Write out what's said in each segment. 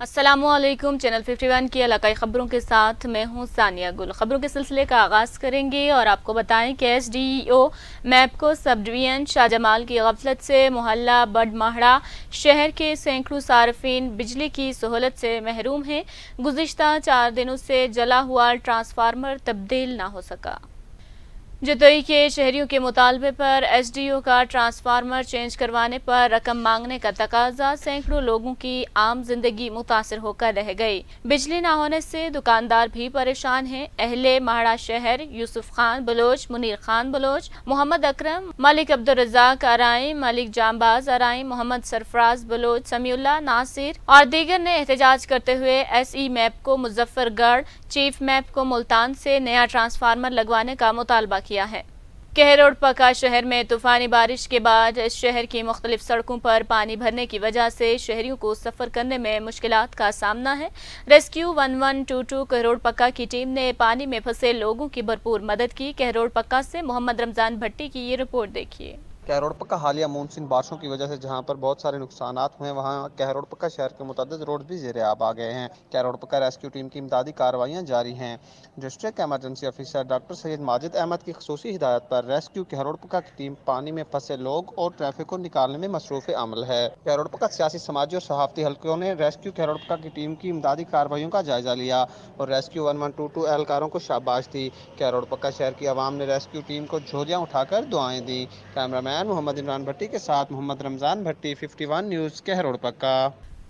Aslam channel 51 की इलाकई ख़बरों के साथ मैं हूं सानिया गुल ख़बरों के सिलसिले का आगाज़ करेंगे और आपको बताएं कि एस डी ओ को सब डिवीज़न शाहजमाल की गफलत से मोहल्ला बडमाहड़ा शहर के सैकड़ों सार्फिन बिजली की सहूलत से महरूम हैं गुज्त चार दिनों से जला हुआ ट्रांसफार्मर तब्दील ना हो सका जतई के शहरियों के मुतालबे पर एसडीओ का ट्रांसफार्मर चेंज करवाने पर रकम मांगने का तकाजा सैकड़ों लोगों की आम जिंदगी मुतासर होकर रह गई बिजली न होने से दुकानदार भी परेशान हैं अहले माहड़ा शहर यूसुफ खान बलोच मुनीर खान बलोच मोहम्मद अकरम मलिक अब्दुलरजाक अरई मलिक जामबाज आरई मोहम्मद सरफराज बलोच समीउल्ला नासिर और दीगर ने एहतजाज करते हुए एस ई मैप को मुजफ्फरगढ़ चीफ मैप को मुल्तान से नया ट्रांसफार्मर लगवाने का मुतालबा किया है कहर और पका शहर में तूफानी बारिश के बाद शहर की मुख्तलिफ सड़कों पर पानी भरने की वजह से शहरियों को सफर करने में मुश्किल का सामना है rescue one one two two Kahror Pakka की टीम ने पानी में फंसे लोगों की भरपूर मदद की कहरोड़ पक्का से मोहम्मद रमजान भट्टी की ये रिपोर्ट देखिए कहरोड़पक्का हालिया मानसून बारिशों की वजह से जहां पर बहुत सारे नुकसान हुए वहां कहरोड़पक्का शहर के मुतद रोड भी जेर आब आ गए हैं कहरोड़पक्का रेस्क्यू टीम की इमदादी कार्रवाइयाँ जारी हैं district emergency officer doctor Syed Majid Ahmed की खसूसी हिदायत पर रेस्क्यू कहरोड़पक्का की टीम पानी में फंसे लोग और ट्रैफिक को निकालने में मसरूफ अमल है कहरोड़पक्का सियासी समाजी और सहाफती हल्कों ने रेस्क्यू कहरोड़पक्का की टीम की इमदादी कार्रवाइयों का जायजा लिया और rescue one one two two एहलकारों को शाबाश दी कहरोड़पक्का शहर की आवाम ने रेस्क्यू टीम को झोलियाँ उठाकर दुआएं दी मैन चेयरमैन मोहम्मद इमरान भट्टी के साथ मोहम्मद रमजान भट्टी 51 न्यूज़ के हरोड़ पक्का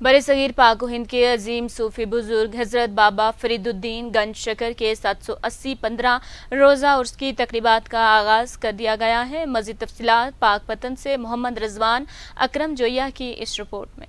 बड़े सगीर पाक हिंद के अजीम सूफी बुजुर्ग हज़रत बाबा फरीदुद्दीन गंज शकर के 780 पंद्रह रोज़ा उर्स की तकरीबा का आगाज़ कर दिया गया है मज़ीद तफसी पाक पतन से मोहम्मद रजवान अक्रम जोया की इस रिपोर्ट में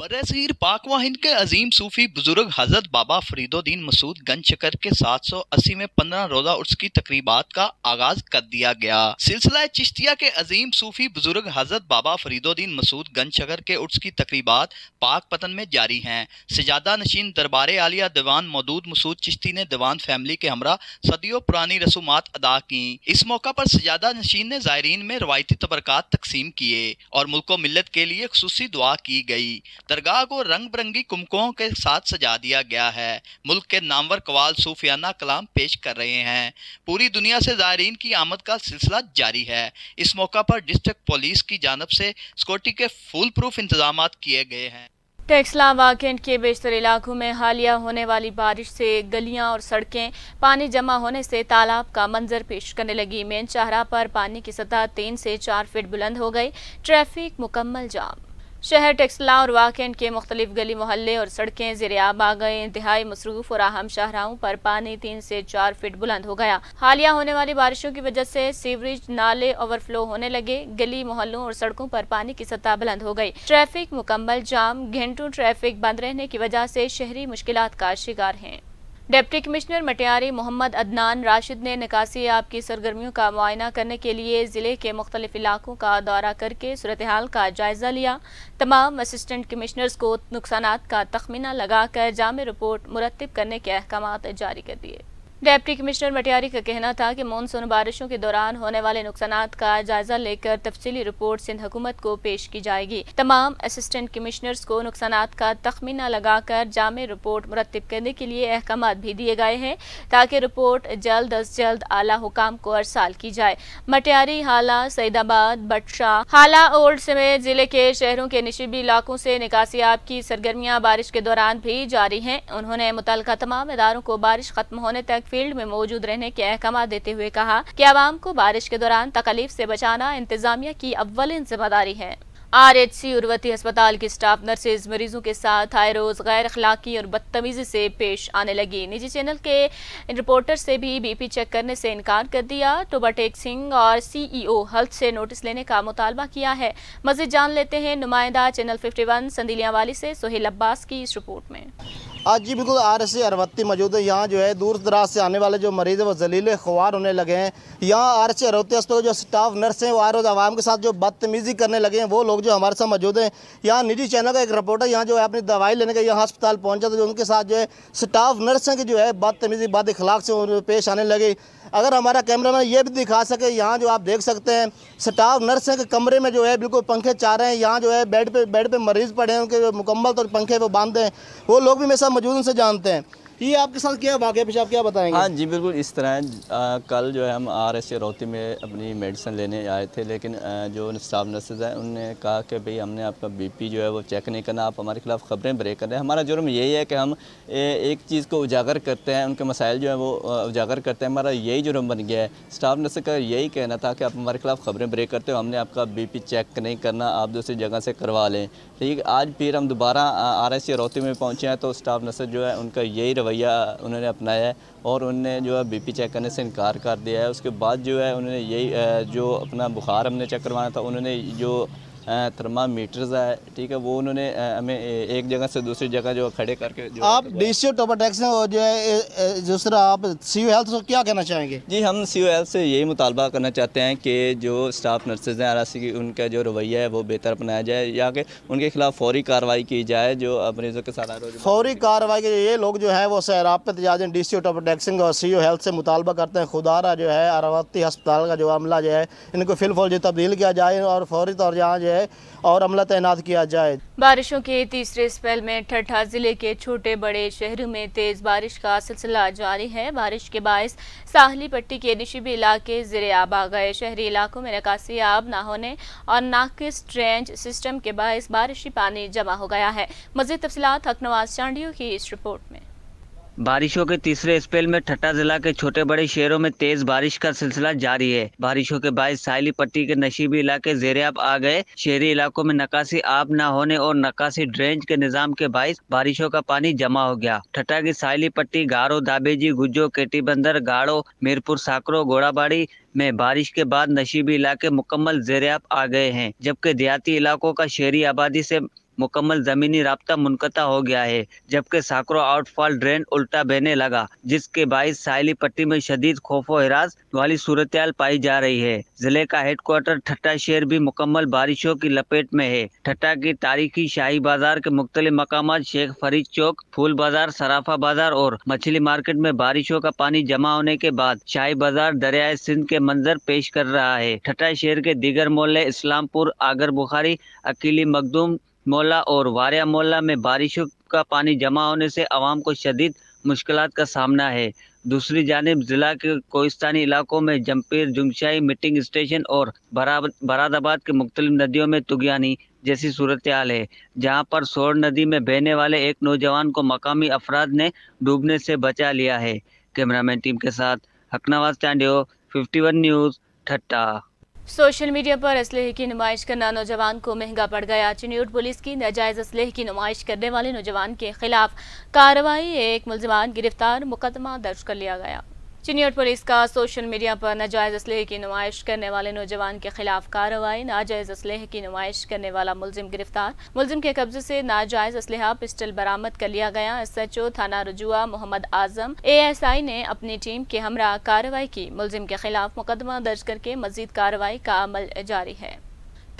बरसीर पाक पाकवा के अजीम सूफी बुजुर्ग हजरत बाबा फरीदोद्दीन मसूद गंज चकर के 780 में 15 रोजा उर्स की तकरीबात का आगाज कर दिया गया सिलसिला चिश्तिया के अजीम सूफी बुजुर्ग हजरत बाबा फरीदोद्दीन मसूद गंज चकर के उर्स की तकरीबात पाक पतन में जारी हैं सजादा नशीन दरबार आलिया दीवान मौदूद मसूद चिश्ती ने दीवान फैमिली के हमरा सदियों पुरानी रसूमात अदा की इस मौका पर सजादा नशीन ने जायरीन में रवायती तबरक तकसीम किए और मुल्को मिलत के लिए खसूसी दुआ की गई दरगाह को रंग बिरंगी कुमकों के साथ सजा दिया गया है मुल्क के नामवर कवाल सूफियाना कलाम पेश कर रहे हैं पूरी दुनिया से ज़ायरीन की आमद का सिलसिला जारी है इस मौका पर डिस्ट्रिक्ट पुलिस की जानब से सिक्योरिटी के फुल प्रूफ इंतजाम किए गए हैं टेक्सला वाकेंट के बेशतर इलाकों में हालिया होने वाली बारिश से गलियां और सड़कें पानी जमा होने से तालाब का मंजर पेश करने लगी मेन चाहरा पर पानी की सतह तीन से चार फीट बुलंद हो गई ट्रैफिक मुकम्मल जाम शहर टेक्सला और वाकन के मुख्तलिफ गली मोहल्ले और सड़कें जरियाब आ गए इंतहाई मसरूफ और अहम शाहराहों पर पानी तीन से चार फीट बुलंद हो गया हालिया होने वाली बारिशों की वजह से सीवरेज नाले ओवरफ्लो होने लगे गली मोहल्लों और सड़कों पर पानी की सतह बुलंद हो गई ट्रैफिक मुकम्मल जाम घंटों ट्रैफिक बंद रहने की वजह से शहरी मुश्किल का शिकार हैं डिप्टी कमिश्नर मटियारी मोहम्मद अदनान राशिद ने निकासीयाब की सरगर्मियों का मुआयना करने के लिए ज़िले के मुख्तलिफ इलाकों का दौरा करके सूरत हाल का जायज़ा लिया तमाम असिस्टेंट कमिश्नर्स को नुकसान का तखमीना लगाकर जाम रिपोर्ट मुरतब करने के अहकाम जारी कर दिए डेप्टी कमिश्नर मटियारी का कहना था कि मानसून बारिशों के दौरान होने वाले नुकसान का जायजा लेकर तफसीली रिपोर्ट सिंध हुकूमत को पेश की जाएगी तमाम असिस्टेंट कमिश्नर्स को नुकसान का तखमीना लगाकर जाम रिपोर्ट मुरतब करने के लिए अहकाम भी दिए गए हैं ताकि रिपोर्ट जल्द अज जल्द आला हुकाम को अरसाल की जाए मटियारी हाला सईदाबाद बटशा हाला ओल्ड समेत जिले के शहरों के नशीबी इलाकों से आब की सरगर्मियाँ बारिश के दौरान भी जारी हैं उन्होंने मुतल तमाम इदारों को बारिश खत्म होने तक फील्ड में मौजूद रहने के अहकाम देते हुए कहा की आवाम को बारिश के दौरान तकलीफ ऐसी बचाना इंतजामिया की अव्वलिन जिम्मेदारी है आर एच सी उर्वती अस्पताल की स्टाफ नर्सेज मरीजों के साथ आए रोज गैर अखलाकी और बदतमीजी से पेश आने लगी निजी चैनल के रिपोर्टर से भी बीपी चेक करने से इनकार कर दिया टोबाटेक सिंह और सीईओ हेल्थ से नोटिस लेने का मुतालबा किया है मजीद जान लेते हैं नुमाइंदा चैनल 51 वाली से सोहेल अब्बास की इस रिपोर्ट में आज जी बिल्कुल आर एस अरवत्ती मौजूद है यहाँ जो है दूर दराज से आने वाले जो मरीज़ हैं वो जलील ख्वार होने लगे हैं यहाँ आर एस अरवती अस्पताल जो स्टाफ नर्स हैं वो आर आवाम के साथ जो बदतमीज़ी करने लगे हैं वो लोग जो हमारे साथ मौजूद हैं यहाँ निजी चैनल का एक रिपोर्टर यहाँ जो है अपनी दवाई लेने के यहाँ अस्पताल पहुँचा तो जो उनके साथ जो है स्टाफ नर्सें की जो है बदतमीज़ी बद इखलाक से पेश आने लगे अगर हमारा कैमरा मैन ये भी दिखा सके यहाँ जो आप देख सकते हैं स्टाफ नर्स हैं कि कमरे में जो है बिल्कुल पंखे चाह रहे हैं यहाँ जो है बेड पे बेड पे मरीज़ पड़े हैं उनके मुकम्मल तौर तो पंखे वो बांधते हैं वो लोग भी मेरे साथ मौजूद उनसे जानते हैं ये आपके साथ क्या वाक़ पेश आप क्या बताएंगे हाँ जी बिल्कुल इस तरह आ, कल जो है हम आर एस रोहती में अपनी मेडिसिन लेने आए थे लेकिन आ, जो स्टाफ नर्सेज हैं उनने कहा कि भाई हमने आपका पी जो है वो चेक नहीं करना आप हमारे खिलाफ ख़बरें ब्रेक कर रहे हैं हमारा जुर्म यही है कि हम ए, एक चीज़ को उजागर करते हैं उनके मसाइल जो है वो उजागर करते हैं हमारा यही जुर्म बन गया है स्टाफ नर्स का यही कहना था कि आप हमारे खिलाफ ख़बरें ब्रेक करते हो हमने आपका बी पी चेक नहीं करना आप दूसरी जगह से करवा लें ठीक आज फिर हम दोबारा आर एस रोहती में पहुँचे हैं तो स्टाफ नर्स जो है उनका यही रवैया रवैया उन्होंने अपनाया है और उन्होंने जो है बीपी चेक करने से इनकार कर दिया है उसके बाद जो है उन्होंने यही जो अपना बुखार हमने चेक करवाना था उन्होंने जो थर्मामीटर्स है ठीक है वो उन्होंने हमें एक जगह से दूसरी जगह जो खड़े करके जो आप डी सी टोपाटैक्स जो है दूसरा आप सी हेल्थ को क्या कहना चाहेंगे जी हम सी हेल्थ से यही मुतालबा करना चाहते हैं कि जो स्टाफ नर्सेज हैं आरासी की उनका जो रवैया है वो बेहतर बनाया जाए या कि उनके खिलाफ फौरी कार्रवाई की जाए जो मरीजों के साथ फौरी कार्रवाई के ये लोग जो है वो सैराब आप तजाजन डी सी टोपाटैक्सिंग और सी हेल्थ से मुतालबा करते हैं खुदारा जो है अरावती हस्पताल का जो अमला जो है इनको फिलफौल जो तब्दील किया जाए और फौरी तौर जहाँ जो जाए और अमला तैनात किया जाए बारिशों के तीसरे स्पेल में ठट्ठा जिले के छोटे बड़े शहरों में तेज बारिश का सिलसिला जारी है बारिश के बायस साहली पट्टी के निशीबी इलाके जिरे आब आ गए शहरी इलाकों में निकासी आब ना होने और नाकिस ट्रेंच सिस्टम के बायस बारिशी पानी जमा हो गया है मजीद तफसलत हकनवास चांडियो की इस रिपोर्ट में बारिशों के तीसरे स्पेल में ठट्टा जिला के छोटे बड़े शहरों में तेज बारिश का सिलसिला जारी है बारिशों के बाद साहली पट्टी के नशीबी इलाके जेरेब आ गए शहरी इलाकों में नकासी आप न होने और नकासी ड्रेंज के निजाम के बाईस बारिशों का पानी जमा हो गया ठट्टा की साहली पट्टी गारो दाबेजी गुज्जो केटी बंदर गाड़ो मीरपुर साकरो घोड़ाबाड़ी में बारिश के बाद नशीबी इलाके मुकम्मल जेरेब आ गए हैं जबकि देहाती इलाकों का शहरी आबादी से मुकम्मल ज़मीनी रबता मुनकता हो गया है जबकि साकरो आउटफॉल ड्रेन उल्टा बहने लगा जिसके बाईस साहली पट्टी में शदीद खोफो हिरास वाली सूरत पाई जा रही है जिले का हेडक्वार्टर ठट्टा शहर भी मुकम्मल बारिशों की लपेट में है ठट्टा की तारीखी शाही बाजार के मुख्तलि मकाम शेख फरीद चौक फूल बाजार सराफा बाजार और मछली मार्केट में बारिशों का पानी जमा होने के बाद शाही बाजार दरियाए सिंध के मंजर पेश कर रहा है ठट्टा शहर के दीगर मोहल्ले इस्लामपुर आगर बुखारी अकेली मखदूम मोहल्ला और वारिया मोहल्ला में बारिशों का पानी जमा होने से आवाम को शदीद मुश्किल का सामना है दूसरी जानब जिला के कोस्तानी इलाकों में जमपीर जुमशाही मीटिंग स्टेशन और बरादाबाद के मुख्तलिफ नदियों में तुगयानी जैसी सूरत हाल है जहाँ पर सोर नदी में बहने वाले एक नौजवान को मकामी अफराद ने डूबने से बचा लिया है कैमरामैन टीम के साथ Haqnawaz fifty 51 news Thatta social media पर इसलह की नुमाइश करना नौजवान को महंगा पड़ गया चिन्हूट पुलिस की नाजायज इसलह की नुमाइश करने वाले नौजवान के खिलाफ कार्रवाई एक मुलजमान गिरफ्तार मुकदमा दर्ज कर लिया गया चिन्हियट पुलिस का सोशल मीडिया पर नाजायज इसलह की नुमाइश करने वाले नौजवान के खिलाफ कार्रवाई नाजायज इसलह की नुमाइश करने वाला मुलजिम गिरफ्तार मुलजिम के कब्जे से नाजायज इसलह पिस्टल बरामद कर लिया गया एस एच ओ थाना रजुआ मोहम्मद आजम ए एस आई ने अपनी टीम के हमरा कार्रवाई की मुलजिम के खिलाफ मुकदमा दर्ज करके मजीद कार्रवाई का अमल जारी है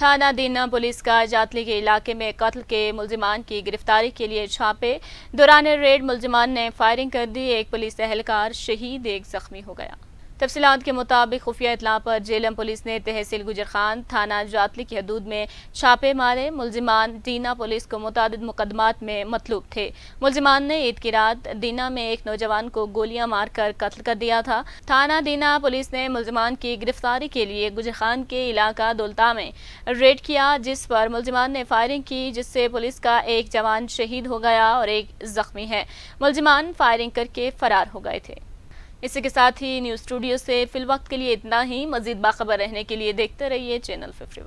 थाना दीना पुलिस का जातली के इलाके में कत्ल के मुलजिमान की गिरफ्तारी के लिए छापे दौरान रेड मुलजिमान ने फायरिंग कर दी एक पुलिस एहलकार शहीद एक जख्मी हो गया तफसीत के मुताबिक खुफिया इतला पर जेलम पुलिस ने तहसील गुजर खान थाना जातली की हदूद में छापे मारे मुलजमान दीना पुलिस को मुतद मुकदमा में मतलूब थे मुलजमान ने ईद की रात दीना में एक नौजवान को गोलियां मारकर कत्ल कर दिया था थाना दीना पुलिस ने मुलजमान की गिरफ्तारी के लिए गुजर खान के इलाका दुलता में रेड किया जिस पर मुलजमान ने फायरिंग की जिससे पुलिस का एक जवान शहीद हो गया और एक जख्मी है मुलजमान फायरिंग करके फरार हो गए थे इसी के साथ ही न्यूज स्टूडियो से फिल वक्त के लिए इतना ही मजीद बाखबर रहने के लिए देखते रहिए चैनल फिफ्टी